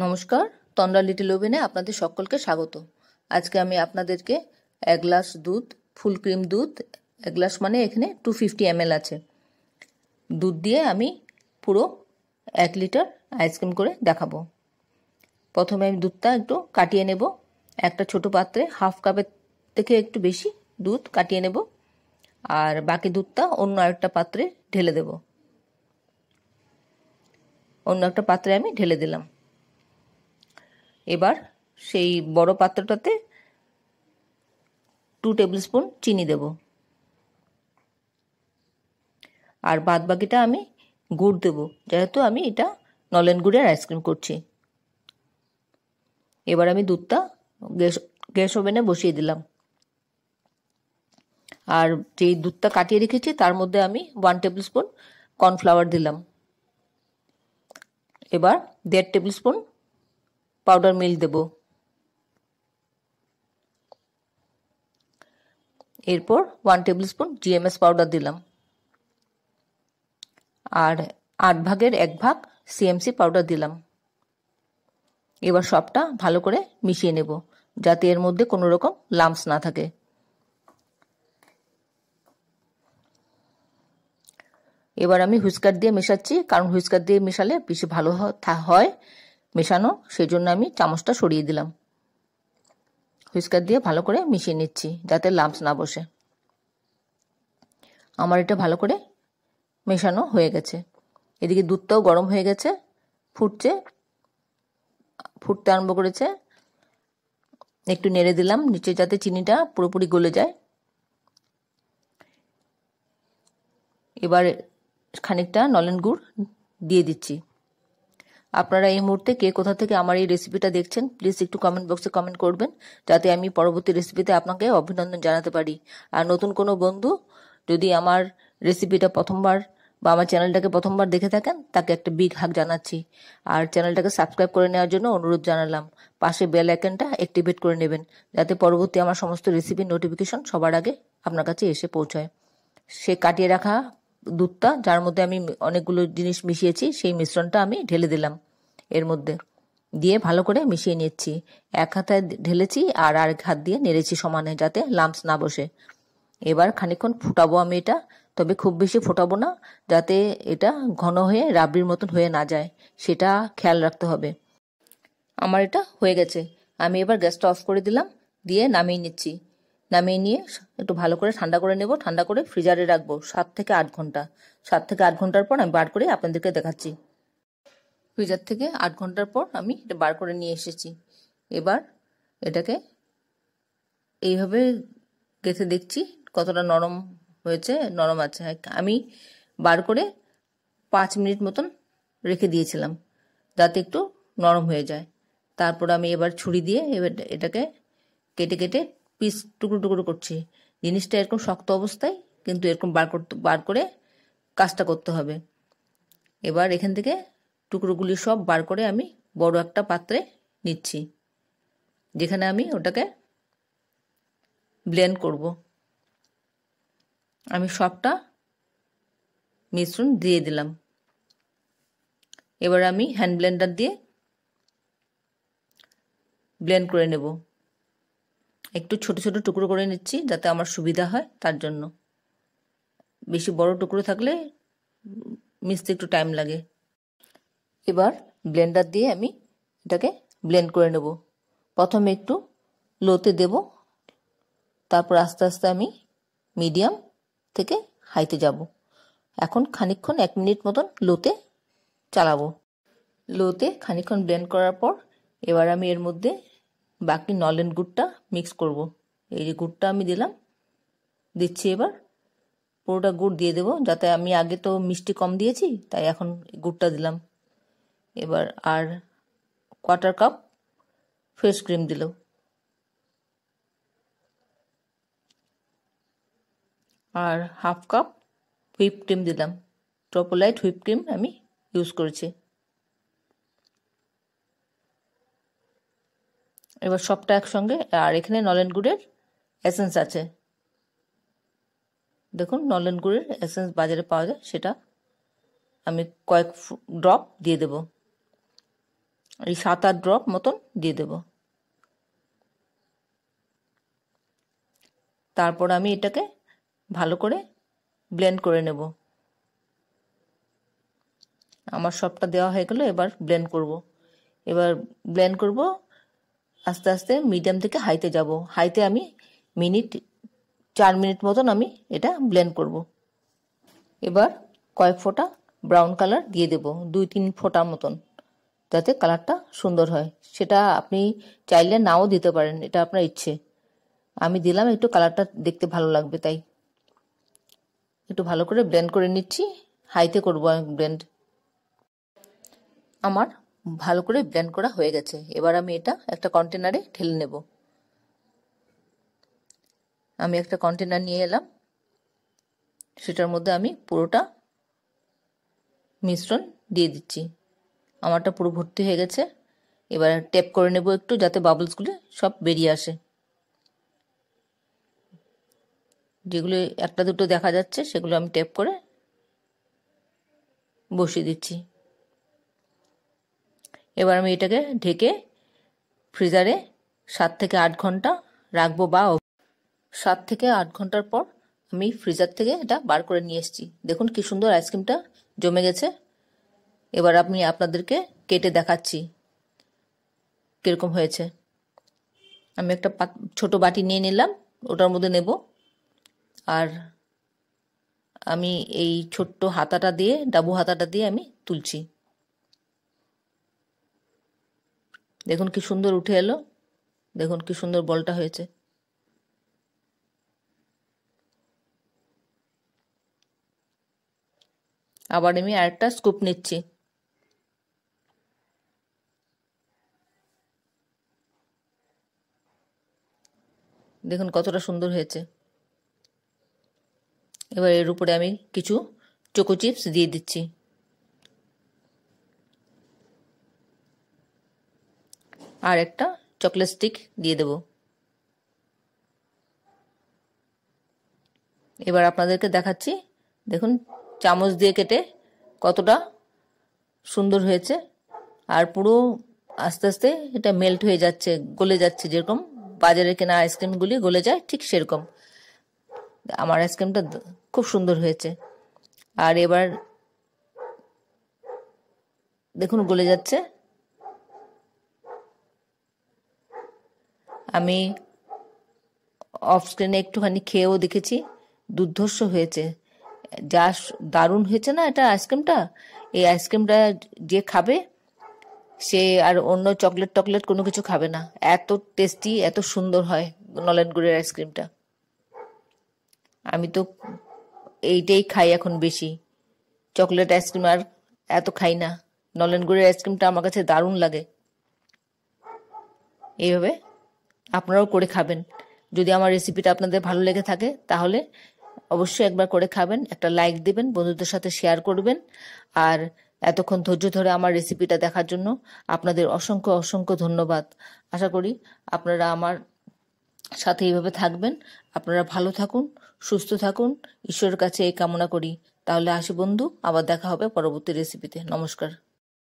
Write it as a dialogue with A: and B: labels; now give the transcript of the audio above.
A: নমস্কার তন্দ্রা লিটিল ওভেনে আপনাদের সকলকে স্বাগত আজকে আমি আপনাদেরকে এক গ্লাস দুধ ফুল ক্রিম দুধ এক গ্লাস মানে এখানে টু ফিফটি এম আছে দুধ দিয়ে আমি পুরো এক লিটার আইসক্রিম করে দেখাবো প্রথমে আমি দুধটা একটু কাটিয়ে নেব একটা ছোট পাত্রে হাফ কাপের থেকে একটু বেশি দুধ কাটিয়ে নেব আর বাকি দুধটা অন্য আরেকটা পাত্রে ঢেলে দেব অন্য একটা পাত্রে আমি ঢেলে দিলাম এবার সেই বড় পাত্রটাতে টু টেবিল স্পুন চিনি দেব আর বাদ বাকিটা আমি গুড় দেব যেহেতু আমি এটা নলেন গুড়ের আইসক্রিম করছি এবার আমি দুধটা গ্যাস গ্যাস ওভেনে বসিয়ে দিলাম আর যে দুধটা কাটিয়ে রেখেছি তার মধ্যে আমি ওয়ান টেবিল স্পুন কর্নফ্লাওয়ার দিলাম এবার দেড় টেবিল স্পুন পাউডার মিল্ক দেব এরপর one tablespoon GMS powder দিলাম আর আট ভাগের এক ভাগ সিএমসি পাউডার দিলাম এবার সবটা ভালো করে মিশিয়ে নেব যাতে এর মধ্যে কোনো রকম লাম্পস না থাকে এবার আমি হুইস্কার দিয়ে মেশাচ্ছি কারণ হুইস্কার দিয়ে মেশালে বেশি ভালো হয় মেশানো সেজন্য আমি চামচটা সরিয়ে দিলাম হুইস্কার দিয়ে ভালো করে মিশিয়ে নিচ্ছি যাতে লাম্পস না বসে আমার এটা ভালো করে মেশানো হয়ে গেছে এদিকে দুধটাও গরম হয়ে গেছে ফুটছে ফুটতে আরম্ভ করেছে একটু নেড়ে দিলাম নিচে যাতে চিনিটা পুরোপুরি গলে যায় এবার খানিকটা নলেন গুড় দিয়ে দিচ্ছি আপনারা এই মুহূর্তে কে কোথা থেকে আমার এই রেসিপিটা দেখছেন প্লিজ একটু কমেন্ট বক্সে কমেন্ট করবেন যাতে আমি পরবর্তী রেসিপিতে আপনাকে অভিনন্দন জানাতে পারি আর নতুন কোনো বন্ধু যদি আমার রেসিপিটা প্রথমবার বা আমার চ্যানেলটাকে প্রথমবার দেখে থাকেন তাকে একটা বিগ হাক জানাচ্ছি আর চ্যানেলটাকে সাবস্ক্রাইব করে নেওয়ার জন্য অনুরোধ জানালাম পাশে বেল আইকনটা অ্যাক্টিভেট করে নেবেন যাতে পরবর্তী আমার সমস্ত রেসিপির নোটিফিকেশন সবার আগে আপনার কাছে এসে পৌঁছায় সে কাটিয়ে রাখা দুধটা যার মধ্যে আমি অনেকগুলো জিনিস মিশিয়েছি সেই মিশ্রণটা আমি ঢেলে দিলাম এর মধ্যে দিয়ে ভালো করে মিশিয়ে নিচ্ছি এক হাতে ঢেলেছি আর আরেক হাত দিয়ে নেড়েছি সমানে যাতে লাম্পস না বসে এবার খানিক্ষণ ফুটাবো আমি এটা তবে খুব বেশি ফোটাবো না যাতে এটা ঘন হয়ে রাবড়ির মতন হয়ে না যায় সেটা খেয়াল রাখতে হবে আমার এটা হয়ে গেছে আমি এবার গ্যাসটা অফ করে দিলাম দিয়ে নামিয়ে নিচ্ছি নামিয়ে নিয়ে একটু ভালো করে ঠান্ডা করে নেব ঠান্ডা করে ফ্রিজারে রাখবো সাত থেকে আট ঘন্টা সাত থেকে আট ঘন্টার পর আমি বার করে আপনাদেরকে দেখাচ্ছি ফ্রিজার থেকে আট ঘন্টার পর আমি এটা বার করে নিয়ে এসেছি এবার এটাকে এইভাবে গেঁথে দেখছি কতটা নরম হয়েছে নরম আছে হ্যাঁ, আমি বার করে পাঁচ মিনিট মতন রেখে দিয়েছিলাম যাতে একটু নরম হয়ে যায় তারপর আমি এবার ছুরি দিয়ে এবার এটাকে কেটে কেটে পিস টুকরো টুকরো করছি জিনিসটা এরকম শক্ত অবস্থায় কিন্তু এরকম বার করতে বার করে কাজটা করতে হবে এবার এখান থেকে টুকরোগুলি সব বার করে আমি বড় একটা পাত্রে নিচ্ছি যেখানে আমি ওটাকে ব্লেন্ড করব আমি সবটা মিশ্রণ দিয়ে দিলাম এবার আমি হ্যান্ড ব্লেন্ডার দিয়ে ব্লেন্ড করে নেবো একটু ছোট ছোট টুকরো করে নিচ্ছি যাতে আমার সুবিধা হয় তার জন্য বেশি বড় টুকরো থাকলে মিশতে একটু টাইম লাগে এবার ব্লেন্ডার দিয়ে আমি এটাকে ব্লেন্ড করে নেব প্রথমে একটু লোতে দেব তারপর আস্তে আস্তে আমি মিডিয়াম থেকে হাইতে যাব এখন খানিক্ষণ এক মিনিট মতন লোতে চালাবো লোতে খানিক্ষণ ব্লেন্ড করার পর এবার আমি এর মধ্যে বাকি নলেন গুড়টা মিক্স করব। এই যে গুড়টা আমি দিলাম দিচ্ছি এবার পুরোটা গুড় দিয়ে দেবো যাতে আমি আগে তো মিষ্টি কম দিয়েছি তাই এখন গুড়টা দিলাম এবার আর কোয়ার্টার কাপ ফেস ক্রিম দিল আর হাফ কাপ হুইপ ক্রিম দিলাম টপোলাইট হুইপ ক্রিম আমি ইউজ করেছি এবার সবটা একসঙ্গে আর এখানে নলেন গুড়ের এসেন্স আছে দেখুন নলেন গুড়ের এসেন্স বাজারে পাওয়া যায় সেটা আমি কয়েক ড্রপ দিয়ে দেব এই সাত আট ড্রপ মতন দিয়ে দেব তারপর আমি এটাকে ভালো করে ব্লেন্ড করে নেব আমার সবটা দেওয়া হয়ে গেল এবার ব্লেন্ড করব এবার ব্লেন্ড করব আস্তে আস্তে মিডিয়াম থেকে হাইতে যাব হাইতে আমি মিনিট চার মিনিট মতন আমি এটা ব্লেন্ড করব এবার কয়েক ফোঁটা ব্রাউন কালার দিয়ে দেব দুই তিন ফোঁটা মতন যাতে কালারটা সুন্দর হয় সেটা আপনি চাইলে নাও দিতে পারেন এটা আপনার ইচ্ছে আমি দিলাম একটু কালারটা দেখতে ভালো লাগবে তাই একটু ভালো করে ব্লেন্ড করে নিচ্ছি হাইতে করবো ব্লেন্ড আমার ভালো করে ব্লেন্ড করা হয়ে গেছে এবার আমি এটা একটা কন্টেনারে ঠেলে নেব আমি একটা কন্টেনার নিয়ে এলাম সেটার মধ্যে আমি পুরোটা মিশ্রণ দিয়ে দিচ্ছি আমারটা পুরো ভর্তি হয়ে গেছে এবার ট্যাপ করে নেব একটু যাতে বাবলসগুলো সব বেরিয়ে আসে যেগুলো একটা দুটো দেখা যাচ্ছে সেগুলো আমি ট্যাপ করে বসিয়ে দিচ্ছি এবার আমি এটাকে ঢেকে ফ্রিজারে সাত থেকে আট ঘন্টা রাখবো বা সাত থেকে আট ঘন্টার পর আমি ফ্রিজার থেকে এটা বার করে নিয়ে এসেছি দেখুন কি সুন্দর আইসক্রিমটা জমে গেছে এবার আমি আপনাদেরকে কেটে দেখাচ্ছি কীরকম হয়েছে আমি একটা ছোট বাটি নিয়ে নিলাম ওটার মধ্যে নেব আর আমি এই ছোট্ট হাতাটা দিয়ে ডাবু হাতাটা দিয়ে আমি তুলছি দেখুন কি সুন্দর উঠে এলো দেখুন কি সুন্দর বলটা হয়েছে আবার আমি আরেকটা স্কুপ নিচ্ছি দেখুন কতটা সুন্দর হয়েছে এবার এর উপরে আমি কিছু চোকো চিপস দিয়ে দিচ্ছি আর একটা চকলেট স্টিক দিয়ে দেব এবার আপনাদেরকে দেখাচ্ছি দেখুন চামচ দিয়ে কেটে কতটা সুন্দর হয়েছে আর পুরো আস্তে আস্তে এটা মেল্ট হয়ে যাচ্ছে গলে যাচ্ছে যেরকম বাজারে কেনা আইসক্রিমগুলি গলে যায় ঠিক সেরকম আমার আইসক্রিমটা খুব সুন্দর হয়েছে আর এবার দেখুন গলে যাচ্ছে আমি অফ স্ক্রিনে একটুখানি খেয়েও দেখেছি দুর্ধর্ষ হয়েছে যা দারুণ হয়েছে না এটা আইসক্রিমটা এই আইসক্রিমটা যে খাবে সে আর অন্য চকলেট টকলেট কোনো কিছু খাবে না এত টেস্টি এত সুন্দর হয় নলেন গুড়ের আইসক্রিমটা আমি তো এইটাই খাই এখন বেশি চকলেট আইসক্রিম আর এত খাই না নলেন গুড়ের আইসক্রিমটা আমার কাছে দারুণ লাগে এইভাবে আপনারাও করে খাবেন যদি আমার রেসিপিটা আপনাদের ভালো লেগে থাকে তাহলে অবশ্যই একবার করে খাবেন একটা লাইক দেবেন বন্ধুদের সাথে শেয়ার করবেন আর এতক্ষণ ধৈর্য ধরে আমার রেসিপিটা দেখার জন্য আপনাদের অসংখ্য অসংখ্য ধন্যবাদ আশা করি আপনারা আমার সাথে এইভাবে থাকবেন আপনারা ভালো থাকুন সুস্থ থাকুন ঈশ্বরের কাছে এই কামনা করি তাহলে আসি বন্ধু আবার দেখা হবে পরবর্তী রেসিপিতে নমস্কার